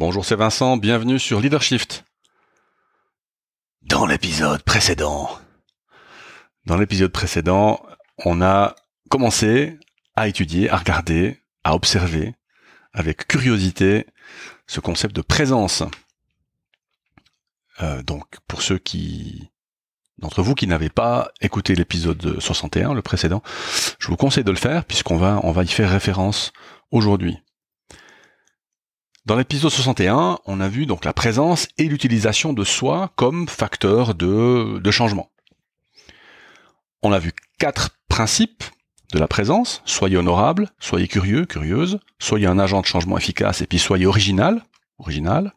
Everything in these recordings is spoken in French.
Bonjour, c'est Vincent, bienvenue sur Leadershift. Dans l'épisode précédent, dans l'épisode précédent, on a commencé à étudier, à regarder, à observer avec curiosité ce concept de présence. Euh, donc, pour ceux qui d'entre vous qui n'avez pas écouté l'épisode 61, le précédent, je vous conseille de le faire puisqu'on va, on va y faire référence aujourd'hui. Dans l'épisode 61, on a vu donc la présence et l'utilisation de soi comme facteur de, changement. On a vu quatre principes de la présence. Soyez honorable, soyez curieux, curieuse, soyez un agent de changement efficace et puis soyez original, original.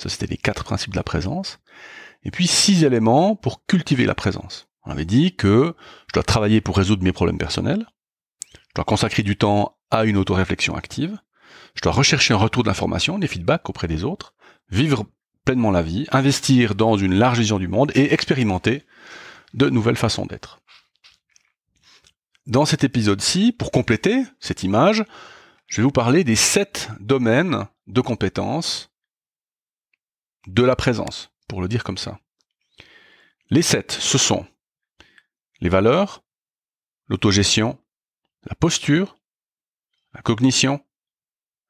Ça, c'était les quatre principes de la présence. Et puis six éléments pour cultiver la présence. On avait dit que je dois travailler pour résoudre mes problèmes personnels. Je dois consacrer du temps à une autoréflexion active. Je dois rechercher un retour d'information, des feedbacks auprès des autres, vivre pleinement la vie, investir dans une large vision du monde et expérimenter de nouvelles façons d'être. Dans cet épisode-ci, pour compléter cette image, je vais vous parler des sept domaines de compétences de la présence, pour le dire comme ça. Les sept, ce sont les valeurs, l'autogestion, la posture, la cognition,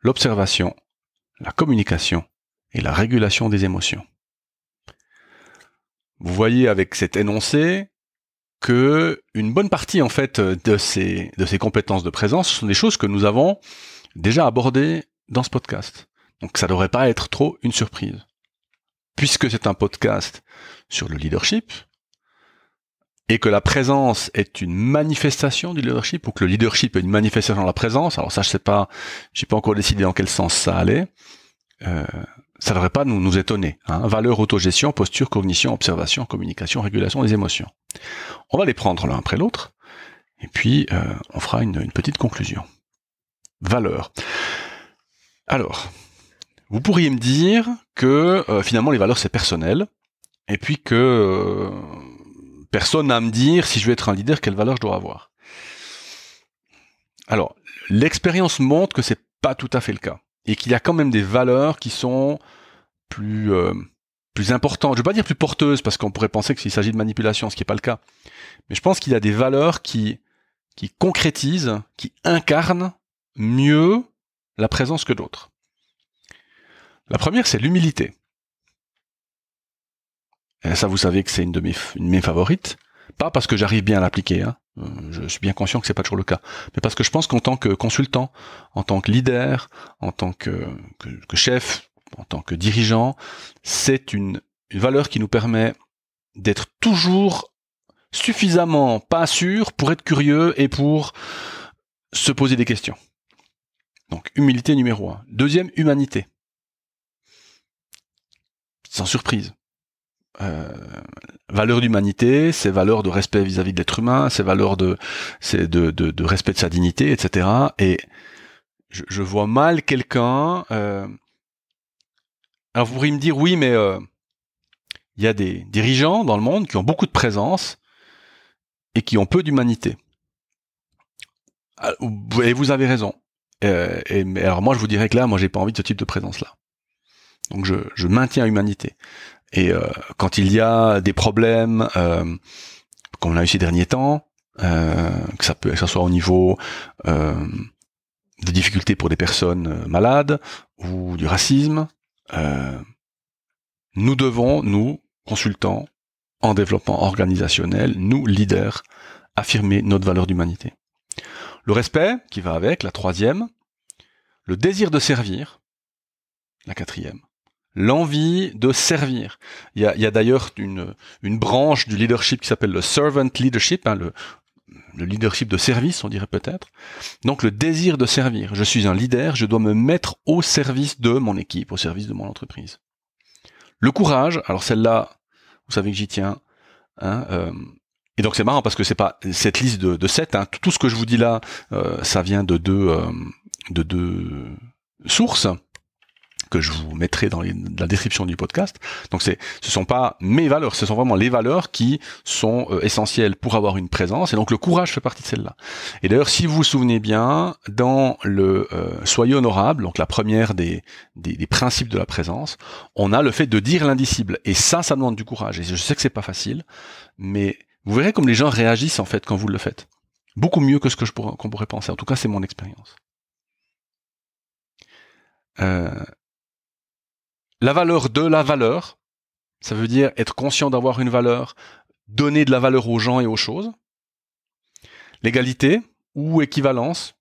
l'observation, la communication et la régulation des émotions. Vous voyez avec cet énoncé que une bonne partie en fait de ces, de compétences de présence sont des choses que nous avons déjà abordées dans ce podcast. Donc ça ne devrait pas être trop une surprise. Puisque c'est un podcast sur le leadership, et que la présence est une manifestation du leadership ou que le leadership est une manifestation de la présence. Alors ça, je sais pas, j'ai pas encore décidé dans quel sens ça allait. Euh, ça devrait pas nous, nous étonner. Hein. Valeur, autogestion, posture, cognition, observation, communication, régulation des émotions. On va les prendre l'un après l'autre et puis euh, on fera une, petite conclusion. Valeurs. Alors, vous pourriez me dire que euh, finalement les valeurs c'est personnel et puis que euh, Personne à me dire si je veux être un leader, quelle valeur je dois avoir. Alors, l'expérience montre que c'est pas tout à fait le cas et qu'il y a quand même des valeurs qui sont plus euh, plus importantes. Je ne veux pas dire plus porteuses parce qu'on pourrait penser que s'il s'agit de manipulation, ce qui n'est pas le cas. Mais je pense qu'il y a des valeurs qui qui concrétisent, qui incarnent mieux la présence que d'autres. La première, c'est l'humilité. Et euh, ça, vous savez que c'est une de mes, mes favorites. Pas parce que j'arrive bien à l'appliquer, hein. euh, je suis bien conscient que c'est pas toujours le cas, mais parce que je pense qu'en tant que consultant, en tant que leader, en tant que, chef, en tant que dirigeant, c'est une, une valeur qui nous permet d'être toujours suffisamment pas sûr pour être curieux et pour se poser des questions. Donc humilité numéro un. Deuxième, humanité. Sans surprise. Euh, valeurs d'humanité, ses valeurs de respect vis-à-vis de l'être humain, ces valeurs de, respect de sa dignité, etc. Et je, vois mal quelqu'un. Euh, alors vous pourriez me dire oui, mais euh, il y a des dirigeants dans le monde qui ont beaucoup de présence et qui ont peu d'humanité. Et vous avez raison. alors moi je vous dirais que là, moi j'ai pas envie de ce type de présence là. Donc je, je maintiens l'humanité. Et euh, quand il y a des problèmes, euh, comme on a eu ces derniers temps, euh, que ça peut, que ça soit au niveau euh, des difficultés pour des personnes malades ou du racisme, nous devons, nous consultants en développement organisationnel, nous leaders, affirmer notre valeur d'humanité. Le respect, qui va avec, la troisième, le désir de servir, la quatrième, l'envie de servir. Il y a, d'ailleurs une, une, branche du leadership qui s'appelle le servant leadership, hein, le, leadership de service, on dirait peut-être. Donc le désir de servir. Je suis un leader, je dois me mettre au service de mon équipe, au service de mon entreprise. Le courage, alors celle-là, vous savez que j'y tiens. Hein, euh, et donc c'est marrant parce que c'est pas cette liste de, de 7, hein. tout ce que je vous dis là, euh, ça vient de deux, euh, de deux sources que je vous mettrai dans, la description du podcast. Donc c'est, ce sont pas mes valeurs, ce sont vraiment les valeurs qui sont euh, essentielles pour avoir une présence. Et donc le courage fait partie de celle-là. Et d'ailleurs, si vous vous souvenez bien, dans le euh, soyez honorable, donc la première des, principes de la présence, on a le fait de dire l'indicible. Et ça, ça demande du courage. Et je sais que c'est pas facile, mais vous verrez comme les gens réagissent en fait quand vous le faites. Beaucoup mieux que ce que je pourrais, qu'on pourrait penser. En tout cas, c'est mon expérience. Euh, la valeur de la valeur, ça veut dire être conscient d'avoir une valeur, donner de la valeur aux gens et aux choses. L'égalité ou équivalence,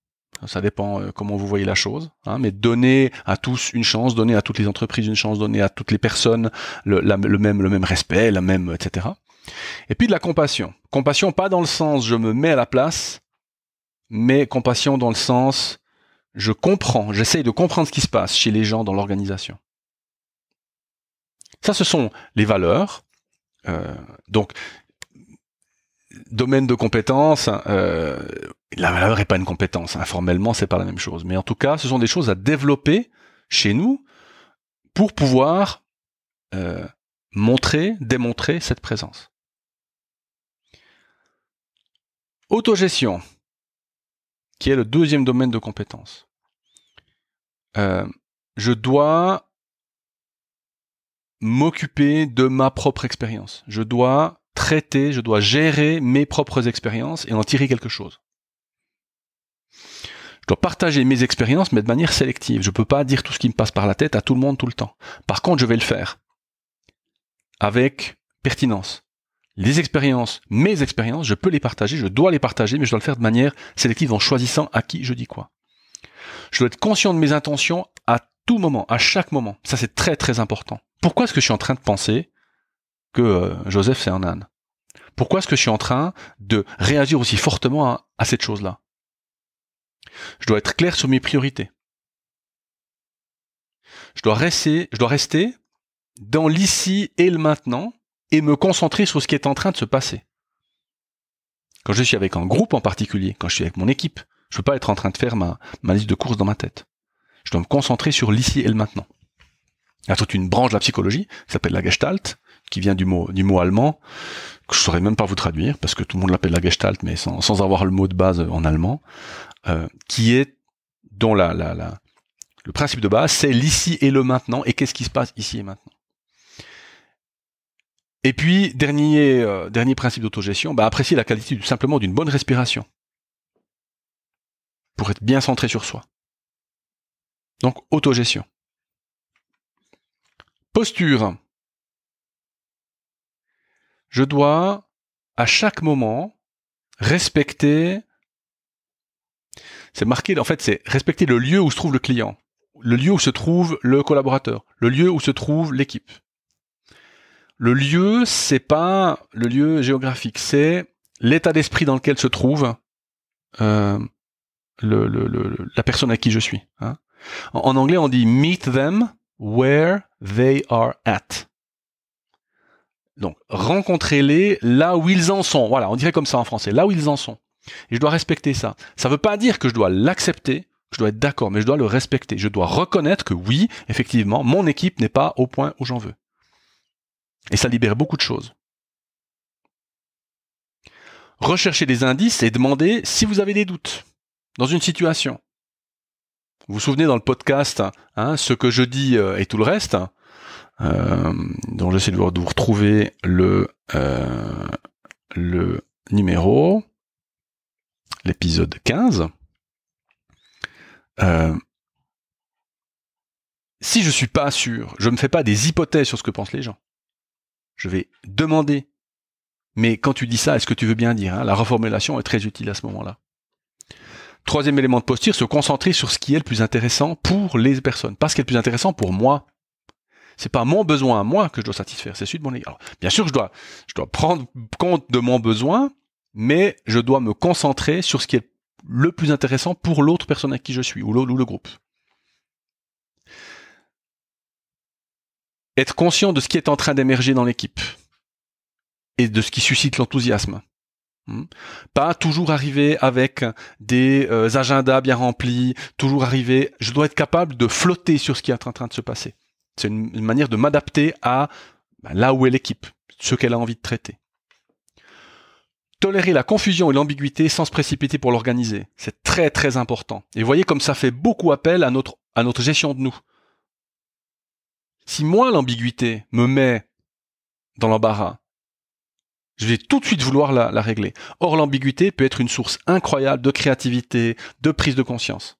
ça dépend euh, comment vous voyez la chose, hein, mais donner à tous une chance, donner à toutes les entreprises une chance, donner à toutes les personnes le, même, le même respect, la même, etc. Et puis de la compassion. Compassion pas dans le sens je me mets à la place, mais compassion dans le sens je comprends, j'essaye de comprendre ce qui se passe chez les gens dans l'organisation. Ça, ce sont les valeurs. Euh, donc, domaine de compétence, hein, euh, la valeur n'est pas une compétence. Informellement, c'est pas la même chose. Mais en tout cas, ce sont des choses à développer chez nous pour pouvoir euh, montrer, démontrer cette présence. Autogestion, qui est le deuxième domaine de compétence. je dois m'occuper de ma propre expérience. Je dois traiter, je dois gérer mes propres expériences et en tirer quelque chose. Je dois partager mes expériences, mais de manière sélective. Je ne peux pas dire tout ce qui me passe par la tête à tout le monde tout le temps. Par contre, je vais le faire avec pertinence. Les expériences, mes expériences, je peux les partager, je dois les partager, mais je dois le faire de manière sélective en choisissant à qui je dis quoi. Je dois être conscient de mes intentions à tout moment, à chaque moment. Ça, c'est très très important. Pourquoi est-ce que je suis en train de penser que euh, Joseph, c'est un âne Pourquoi est-ce que je suis en train de réagir aussi fortement à, cette chose-là Je dois être clair sur mes priorités. Je dois rester, je dois rester dans l'ici et le maintenant et me concentrer sur ce qui est en train de se passer. Quand je suis avec un groupe en particulier, quand je suis avec mon équipe, je ne peux pas être en train de faire ma liste de courses dans ma tête je dois me concentrer sur l'ici et le maintenant. Il y a ah, toute une branche de la psychologie, qui s'appelle la Gestalt, qui vient du mot, du mot allemand, que je saurais même pas vous traduire, parce que tout le monde l'appelle la Gestalt, mais sans, avoir le mot de base euh, en allemand, euh, qui est, dont la, le principe de base, c'est l'ici et le maintenant, et qu'est-ce qui se passe ici et maintenant. Et puis, dernier, euh, dernier principe d'autogestion, bah, apprécier la qualité simplement d'une bonne respiration. Pour être bien centré sur soi. Donc autogestion. Posture. Je dois à chaque moment respecter. C'est marqué, en fait, c'est respecter le lieu où se trouve le client, le lieu où se trouve le collaborateur, le lieu où se trouve l'équipe. Le lieu, c'est pas le lieu géographique, c'est l'état d'esprit dans lequel se trouve euh, la personne à qui je suis. Hein. En, anglais, on dit meet them where they are at. Donc, rencontrez-les là où ils en sont. Voilà, on dirait comme ça en français, là où ils en sont. Et je dois respecter ça. Ça ne veut pas dire que je dois l'accepter, je dois être d'accord, mais je dois le respecter. Je dois reconnaître que oui, effectivement, mon équipe n'est pas au point où j'en veux. Et ça libère beaucoup de choses. Recherchez des indices et demander si vous avez des doutes dans une situation. Vous vous souvenez dans le podcast, hein, hein, ce que je dis euh, et tout le reste. Hein, euh, donc j'essaie de vous, de retrouver le, euh, le numéro, l'épisode 15. Euh, si je ne suis pas sûr, je ne fais pas des hypothèses sur ce que pensent les gens. Je vais demander. Mais quand tu dis ça, est-ce que tu veux bien dire La reformulation est très utile à ce moment-là. Troisième élément de posture, se concentrer sur ce qui est le plus intéressant pour les personnes, pas ce qui est le plus intéressant pour moi. C'est pas mon besoin à moi que je dois satisfaire, c'est celui de mon égard. Bien sûr, je dois, je dois prendre compte de mon besoin, mais je dois me concentrer sur ce qui est le plus intéressant pour l'autre personne à qui je suis, ou, ou le groupe. Être conscient de ce qui est en train d'émerger dans l'équipe et de ce qui suscite l'enthousiasme. Hmm. Pas toujours arriver avec des euh, agendas bien remplis, toujours arriver, je dois être capable de flotter sur ce qui est en train de se passer. C'est une, manière de m'adapter à bah, là où est l'équipe, ce qu'elle a envie de traiter. Tolérer la confusion et l'ambiguïté sans se précipiter pour l'organiser, c'est très très important. Et voyez comme ça fait beaucoup appel à notre, à notre gestion de nous. Si moi l'ambiguïté me met dans l'embarras, je vais tout de suite vouloir la, régler. Or, l'ambiguïté peut être une source incroyable de créativité, de prise de conscience.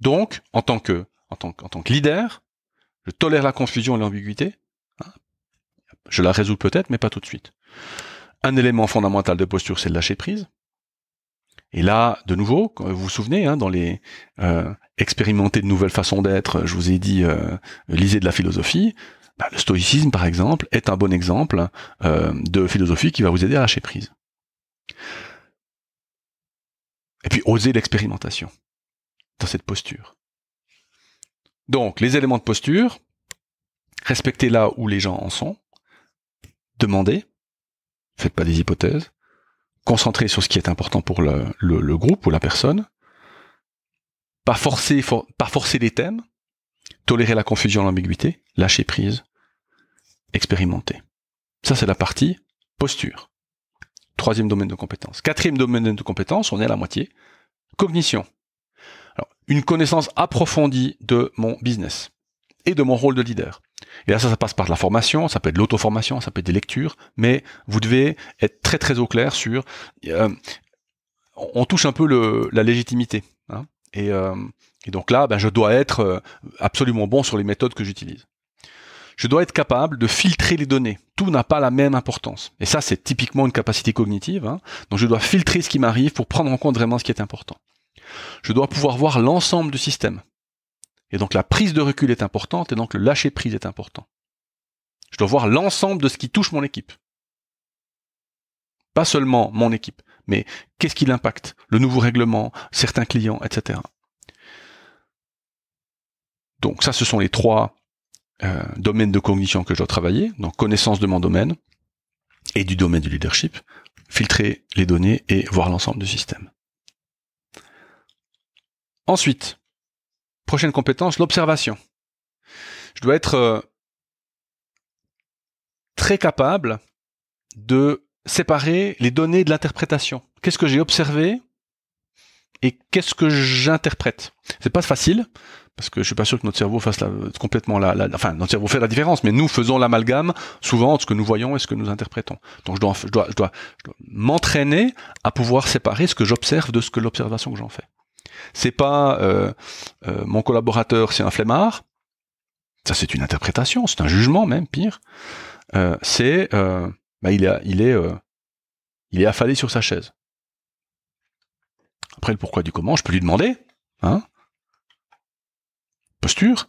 Donc, en tant que, en tant, tant que leader, je tolère la confusion et l'ambiguïté. Hein. Je la résous peut-être, mais pas tout de suite. Un élément fondamental de posture, c'est de lâcher prise. Et là, de nouveau, vous vous souvenez, hein, dans les euh, expérimenter de nouvelles façons d'être, je vous ai dit, euh, lisez de la philosophie. Bah, le stoïcisme, par exemple, est un bon exemple euh, de philosophie qui va vous aider à lâcher prise. Et puis, oser l'expérimentation dans cette posture. Donc, les éléments de posture, respectez là où les gens en sont, demandez, faites pas des hypothèses, concentrez sur ce qui est important pour le, groupe ou la personne, pas forcer, pas forcer les thèmes, tolérer la confusion, l'ambiguïté, lâcher prise, expérimenté. Ça, c'est la partie posture. Troisième domaine de compétence. Quatrième domaine de compétence, on est à la moitié. Cognition. une connaissance approfondie de mon business et de mon rôle de leader. Et là, ça, ça passe par la formation, ça peut être l'auto-formation, ça peut être des lectures, mais vous devez être très très au clair sur... Euh, on touche un peu la légitimité. Hein. Euh, et, donc là, ben, je dois être euh, absolument bon sur les méthodes que j'utilise je dois être capable de filtrer les données. Tout n'a pas la même importance. Et ça, c'est typiquement une capacité cognitive. Hein. Donc je dois filtrer ce qui m'arrive pour prendre en compte vraiment ce qui est important. Je dois pouvoir voir l'ensemble du système. Et donc la prise de recul est importante et donc le lâcher prise est important. Je dois voir l'ensemble de ce qui touche mon équipe. Pas seulement mon équipe, mais qu'est-ce qui l'impacte Le nouveau règlement, certains clients, etc. Donc ça, ce sont les trois euh, domaine de cognition que je dois travailler, donc connaissance de mon domaine et du domaine du leadership, filtrer les données et voir l'ensemble du système. Ensuite, prochaine compétence, l'observation. Je dois être euh, très capable de séparer les données de l'interprétation. Qu'est-ce que j'ai observé et qu'est-ce que j'interprète C'est pas facile parce que je suis pas sûr que notre cerveau fasse la, complètement la, la, enfin notre cerveau fait la différence, mais nous faisons l'amalgame souvent entre ce que nous voyons et ce que nous interprétons. Donc je dois, dois, je m'entraîner à pouvoir séparer ce que j'observe de ce que l'observation que j'en fais. C'est pas euh, euh, mon collaborateur, c'est un flemmard. Ça c'est une interprétation, c'est un jugement même pire. Euh, c'est bah, il, il est, il est affalé sur sa chaise. Après le pourquoi du comment, je peux lui demander, hein posture,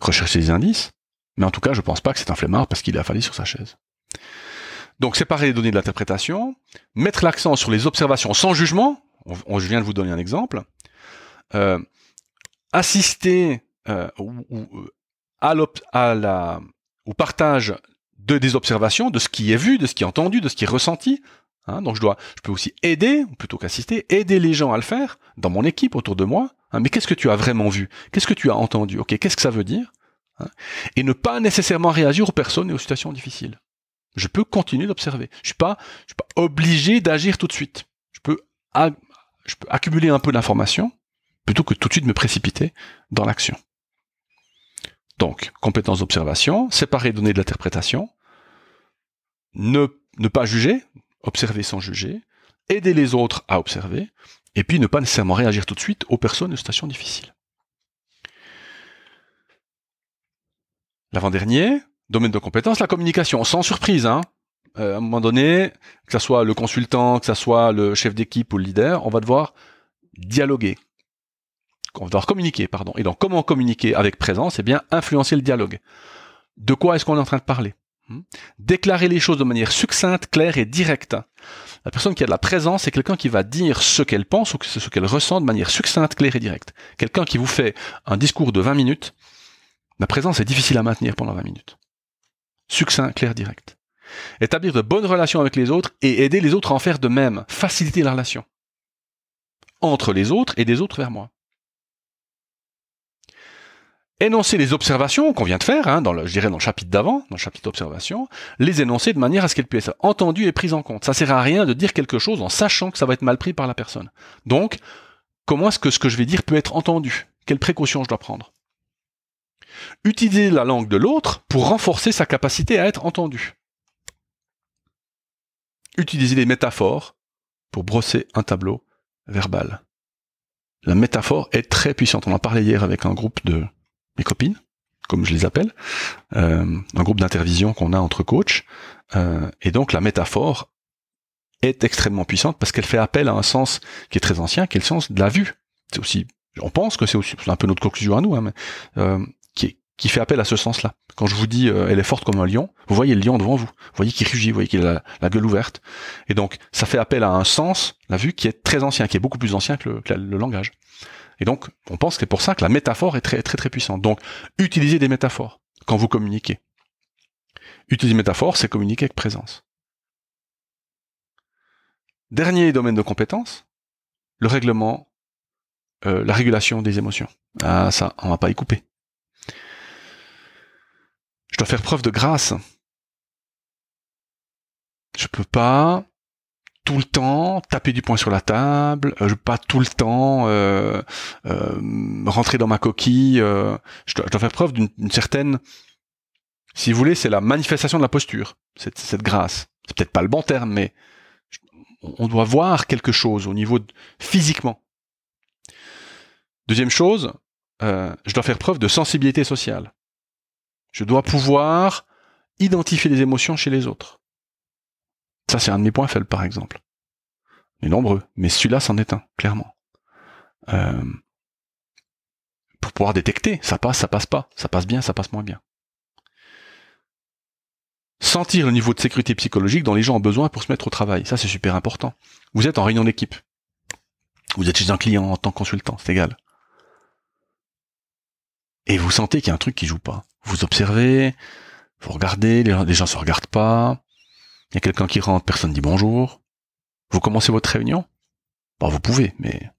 rechercher des indices, mais en tout cas, je ne pense pas que c'est un flemmard parce qu'il a fallu sur sa chaise. Donc séparer les données de l'interprétation, mettre l'accent sur les observations sans jugement, on, je viens de vous donner un exemple, euh, assister euh, ou, euh, la, au partage de, des observations, de ce qui est vu, de ce qui est entendu, de ce qui est ressenti. Hein. donc je dois, je peux aussi aider, plutôt qu'assister, aider les gens à le faire dans mon équipe autour de moi, Hein, mais qu'est-ce que tu as vraiment vu Qu'est-ce que tu as entendu Ok, qu'est-ce que ça veut dire hein, Et ne pas nécessairement réagir aux personnes et aux situations difficiles. Je peux continuer d'observer. Je suis pas, suis pas obligé d'agir tout de suite. Je peux, accumuler un peu d'informations plutôt que tout de suite me précipiter dans l'action. Donc, compétence d'observation, séparer données de l'interprétation, ne pas juger, observer sans juger, aider les autres à observer, et puis ne pas nécessairement réagir tout de suite aux personnes de situation difficile. L'avant-dernier, domaine de compétence, la communication, sans surprise. Hein. Euh, à un moment donné, que ce soit le consultant, que ce soit le chef d'équipe ou le leader, on va devoir dialoguer. On va devoir communiquer, pardon. Et donc, comment communiquer avec présence Eh bien, influencer le dialogue. De quoi est-ce qu'on est en train de parler Hmm? Déclarer les choses de manière succincte, claire et directe. La personne qui a de la présence, c'est quelqu'un qui va dire ce qu'elle pense ou ce qu'elle ressent de manière succincte, claire et directe. Quelqu'un qui vous fait un discours de 20 minutes, la présence est difficile à maintenir pendant 20 minutes. Succinct, clair, direct. Établir de bonnes relations avec les autres et aider les autres à en faire de même. Faciliter la relation. Entre les autres et des autres vers moi énoncer les observations qu'on vient de faire, hein, dans le, je dirais dans le chapitre d'avant, dans le chapitre observation, les énoncer de manière à ce qu'elles puissent être entendues et prises en compte. Ça sert à rien de dire quelque chose en sachant que ça va être mal pris par la personne. Donc, comment est-ce que ce que je vais dire peut être entendu Quelles précautions je dois prendre Utiliser la langue de l'autre pour renforcer sa capacité à être entendue. Utiliser les métaphores pour brosser un tableau verbal. La métaphore est très puissante. On en parlait hier avec un groupe de, mes copines, comme je les appelle, euh, un groupe d'intervision qu'on a entre coachs. Euh, et donc la métaphore est extrêmement puissante parce qu'elle fait appel à un sens qui est très ancien, qui est le sens de la vue. C'est aussi, on pense que c'est aussi un peu notre conclusion à nous, hein, mais, euh, qui, fait appel à ce sens-là. Quand je vous dis elle est forte comme un lion, vous voyez le lion devant vous, vous voyez qu'il rugit, vous voyez qu'il a la, gueule ouverte. Et donc ça fait appel à un sens, la vue, qui est très ancien, qui est beaucoup plus ancien que le langage. Et donc, on pense que c'est pour ça que la métaphore est très, très, très puissante. Donc, utilisez des métaphores quand vous communiquez. Utiliser métaphores, c'est communiquer avec présence. Dernier domaine de compétence, le règlement, euh, la régulation des émotions. Ah, ça, on va pas y couper. Je dois faire preuve de grâce. Je peux pas tout le temps taper du poing sur la table, euh, pas tout le temps euh, euh, rentrer dans ma coquille. Je dois, faire preuve d'une certaine, si vous voulez, c'est la manifestation de la posture, cette, grâce. C'est peut-être pas le bon terme, mais on doit voir quelque chose au niveau physiquement. Deuxième chose, je dois faire preuve de sensibilité sociale. Je dois pouvoir identifier les émotions chez les autres. Ça, c'est un de mes points faibles, par exemple. Mais nombreux, mais celui-là, c'en est un, clairement. Euh, pour pouvoir détecter, ça passe, ça passe pas, ça passe bien, ça passe moins bien. Sentir le niveau de sécurité psychologique dont les gens ont besoin pour se mettre au travail, ça c'est super important. Vous êtes en réunion d'équipe, vous êtes chez un client en tant que consultant, c'est égal. Et vous sentez qu'il y a un truc qui joue pas. Vous observez, vous regardez, les gens, les gens se regardent pas, il y a quelqu'un qui rentre, personne dit bonjour. Vous commencez votre réunion bah, vous pouvez, mais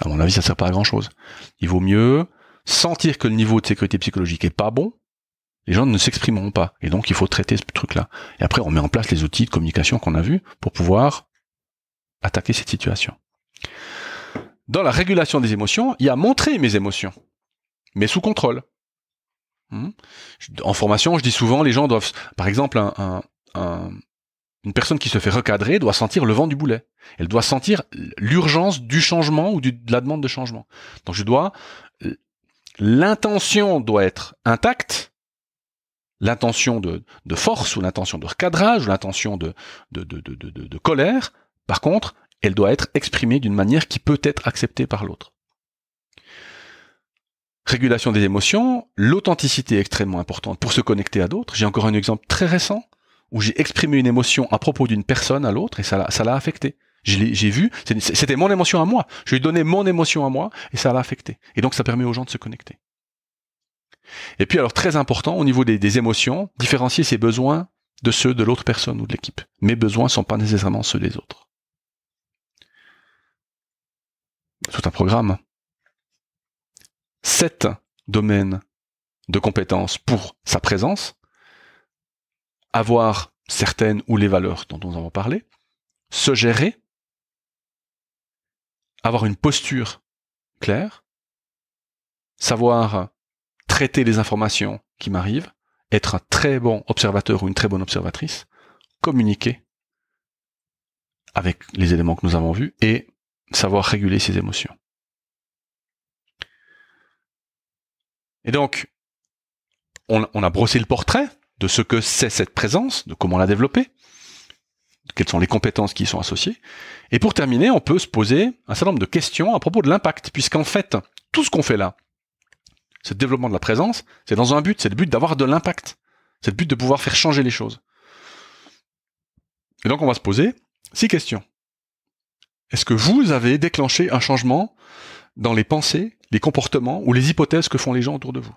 à mon avis, ça ne sert pas à grand-chose. Il vaut mieux sentir que le niveau de sécurité psychologique est pas bon. Les gens ne s'exprimeront pas. Et donc, il faut traiter ce truc-là. Et après, on met en place les outils de communication qu'on a vus pour pouvoir attaquer cette situation. Dans la régulation des émotions, il y a montrer mes émotions, mais sous contrôle. Hmm en formation, je dis souvent, les gens doivent, par exemple, un, une personne qui se fait recadrer doit sentir le vent du boulet. Elle doit sentir l'urgence du changement ou de la demande de changement. Donc je dois, euh, l'intention doit être intacte, l'intention de, force ou l'intention de recadrage ou l'intention de, colère. Par contre, elle doit être exprimée d'une manière qui peut être acceptée par l'autre. Régulation des émotions, l'authenticité est extrêmement importante pour se connecter à d'autres. J'ai encore un exemple très récent où j'ai exprimé une émotion à propos d'une personne à l'autre et ça l'a, affecté. J'ai vu, c'était mon émotion à moi. Je lui ai donné mon émotion à moi et ça l'a affecté. Et donc ça permet aux gens de se connecter. Et puis alors très important au niveau des, émotions, différencier ses besoins de ceux de l'autre personne ou de l'équipe. Mes besoins ne sont pas nécessairement ceux des autres. Tout un programme. Sept domaines de compétences pour sa présence, avoir certaines ou les valeurs dont nous avons parlé, se gérer, avoir une posture claire, savoir traiter les informations qui m'arrivent, être un très bon observateur ou une très bonne observatrice, communiquer avec les éléments que nous avons vus et savoir réguler ses émotions. Et donc, on, on a brossé le portrait, de ce que c'est cette présence, de comment la développer, quelles sont les compétences qui y sont associées. Et pour terminer, on peut se poser un certain nombre de questions à propos de l'impact, puisqu'en fait, tout ce qu'on fait là, ce développement de la présence, c'est dans un but, c'est le but d'avoir de l'impact, c'est le but de pouvoir faire changer les choses. Et donc on va se poser six questions. Est-ce que vous avez déclenché un changement dans les pensées, les comportements ou les hypothèses que font les gens autour de vous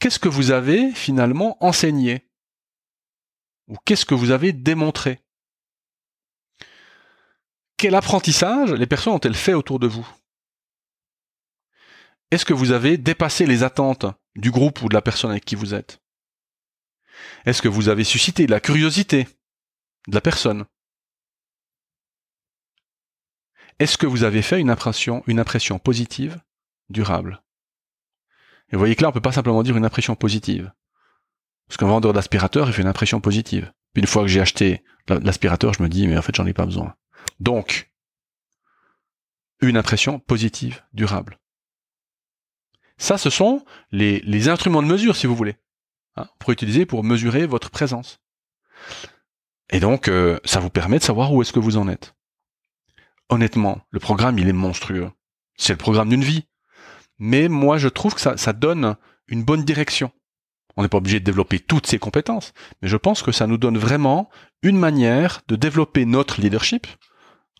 qu'est-ce que vous avez finalement enseigné Ou qu'est-ce que vous avez démontré Quel apprentissage les personnes ont-elles fait autour de vous Est-ce que vous avez dépassé les attentes du groupe ou de la personne avec qui vous êtes Est-ce que vous avez suscité la curiosité de la personne Est-ce que vous avez fait une impression, une impression positive, durable et vous voyez que là, on ne peut pas simplement dire une impression positive. Parce qu'un vendeur d'aspirateur, il fait une impression positive. une fois que j'ai acheté l'aspirateur, je me dis, mais en fait, j'en ai pas besoin. Donc, une impression positive, durable. Ça, ce sont les, instruments de mesure, si vous voulez, hein, pour utiliser pour mesurer votre présence. Et donc, euh, ça vous permet de savoir où est-ce que vous en êtes. Honnêtement, le programme, il est monstrueux. C'est le programme d'une vie mais moi je trouve que ça, donne une bonne direction. On n'est pas obligé de développer toutes ces compétences, mais je pense que ça nous donne vraiment une manière de développer notre leadership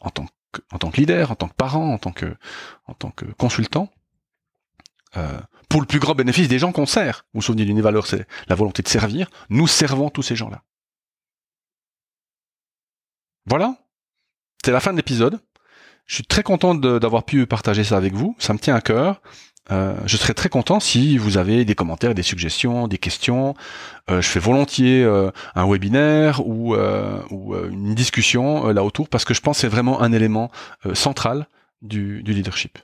en tant que, leader, en tant que parent, en tant que, consultant, euh, pour le plus grand bénéfice des gens qu'on sert. Vous vous souvenez d'une valeur, c'est la volonté de servir. Nous servons tous ces gens-là. Voilà, c'est la fin de l'épisode. Je suis très content d'avoir pu partager ça avec vous. Ça me tient à cœur. Euh, je serais très content si vous avez des commentaires, des suggestions, des questions. Euh, je fais volontiers euh, un webinaire ou, une discussion là autour parce que je pense que c'est vraiment un élément central du, du leadership.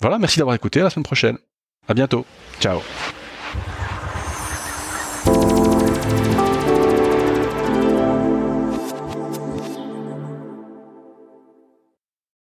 Voilà, merci d'avoir écouté. À la semaine prochaine. À bientôt. Ciao.